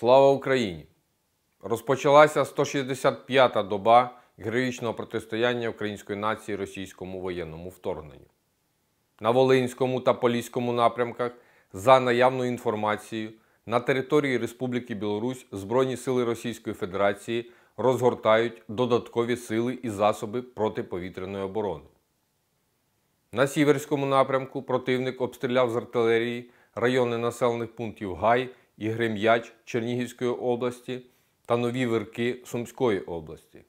Слава Україні! Розпочалася 165-та доба героїчного протистояння української нації російському воєнному вторгненню. На Волинському та Поліському напрямках, за наявною інформацією, на території Республіки Білорусь Збройні сили Російської Федерації розгортають додаткові сили і засоби протиповітряної оборони. На Сіверському напрямку противник обстріляв з артилерії райони населених пунктів Гай і Грим'яч Чернігівської області та Нові Вирки Сумської області.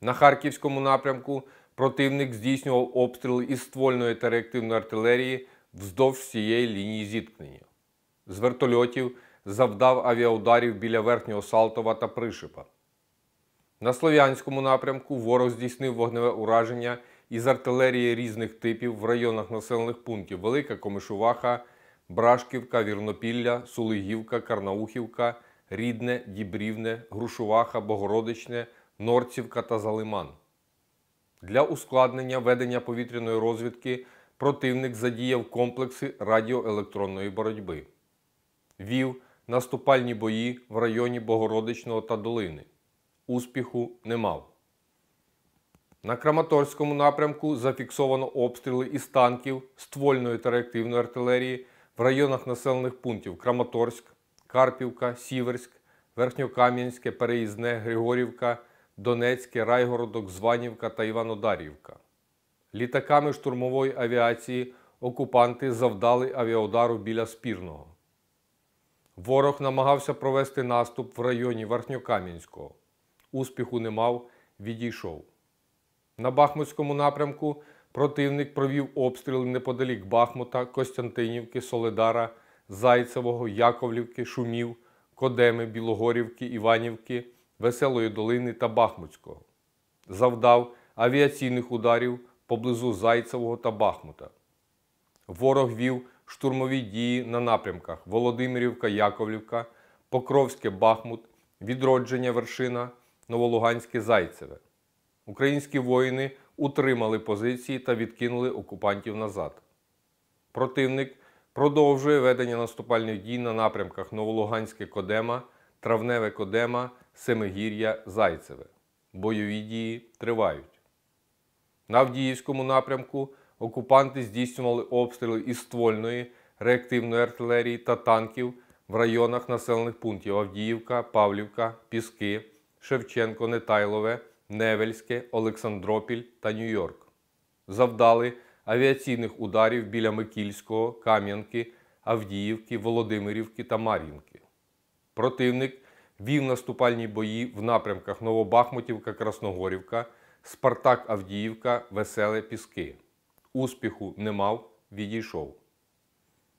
На Харківському напрямку противник здійснював обстріл із ствольної та реактивної артилерії вздовж всієї лінії зіткнення. З вертольотів завдав авіаударів біля Верхнього Салтова та Пришипа. На Слов'янському напрямку ворог здійснив вогневе ураження із артилерії різних типів в районах населених пунктів Велика Комишуваха, Брашківка, Вірнопілля, Сулигівка, Карнаухівка, Рідне, Дібрівне, Грушуваха, Богородичне, Норцівка та Залиман. Для ускладнення ведення повітряної розвідки противник задіяв комплекси радіоелектронної боротьби, вів наступальні бої в районі Богородичного та Долини. Успіху не мав. На Краматорському напрямку зафіксовано обстріли із танків, ствольної та реактивної артилерії в районах населених пунктів Краматорськ, Карпівка, Сіверськ, Верхньокам'янське, Переїзне, Григорівка, Донецьке, Райгородок, Званівка та Іванодарівка. Літаками штурмової авіації окупанти завдали авіаудару біля спірного. Ворог намагався провести наступ в районі Верхньокам'янського. Успіху не мав, відійшов. На Бахмутському напрямку Противник провів обстріли неподалік Бахмута, Костянтинівки, Соледара, Зайцевого, Яковлівки, Шумів, Кодеми, Білогорівки, Іванівки, Веселої Долини та Бахмутського. Завдав авіаційних ударів поблизу Зайцевого та Бахмута. Ворог вів штурмові дії на напрямках Володимирівка, Яковлівка, Покровське, Бахмут, Відродження Вершина, Новолуганське Зайцеве. Українські воїни утримали позиції та відкинули окупантів назад. Противник продовжує ведення наступальних дій на напрямках Новолуганське Кодема, Травневе Кодема, Семигір'я, Зайцеве. Бойові дії тривають. На Авдіївському напрямку окупанти здійснювали обстріли із ствольної, реактивної артилерії та танків в районах населених пунктів Авдіївка, Павлівка, Піски, Шевченко, Нетайлове. Невельське, Олександропіль та Нью-Йорк. Завдали авіаційних ударів біля Микільського, Кам'янки, Авдіївки, Володимирівки та Мар'їнки. Противник вів наступальні бої в напрямках Новобахмутівка, Красногорівка, Спартак Авдіївка, Веселе Піски. Успіху не мав, відійшов.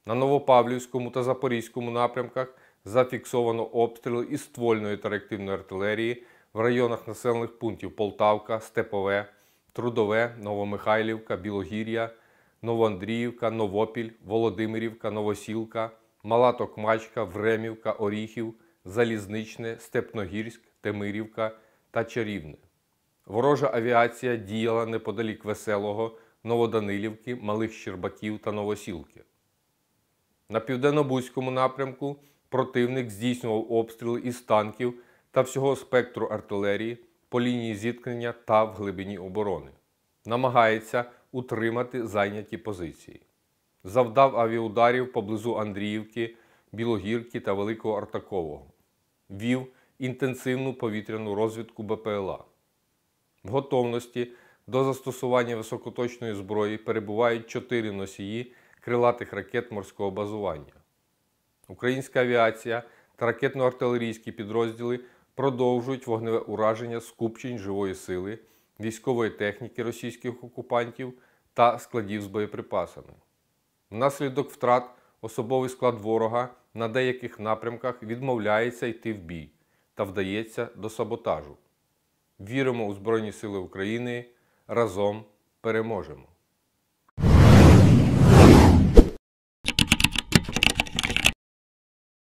На Новопавлівському та Запорізькому напрямках зафіксовано обстріли із ствольної та артилерії в районах населених пунктів Полтавка, Степове, Трудове, Новомихайлівка, Білогір'я, Новоандріївка, Новопіль, Володимирівка, Новосілка, Мала Токмачка, Времівка, Оріхів, Залізничне, Степногірськ, Темирівка та Чарівне. Ворожа авіація діяла неподалік Веселого, Новоданилівки, Малих Щербаків та Новосілки. На південно напрямку противник здійснював обстріли із танків та всього спектру артилерії по лінії зіткнення та в глибині оборони, намагається утримати зайняті позиції. Завдав авіударів поблизу Андріївки, Білогірки та Великого Артакового, вів інтенсивну повітряну розвідку БПЛА. В готовності до застосування високоточної зброї перебувають чотири носії крилатих ракет морського базування. Українська авіація та ракетно-артилерійські підрозділи продовжують вогневе ураження скупчень живої сили, військової техніки російських окупантів та складів з боєприпасами. Внаслідок втрат особовий склад ворога на деяких напрямках відмовляється йти в бій та вдається до саботажу. Віримо у Збройні Сили України. Разом переможемо!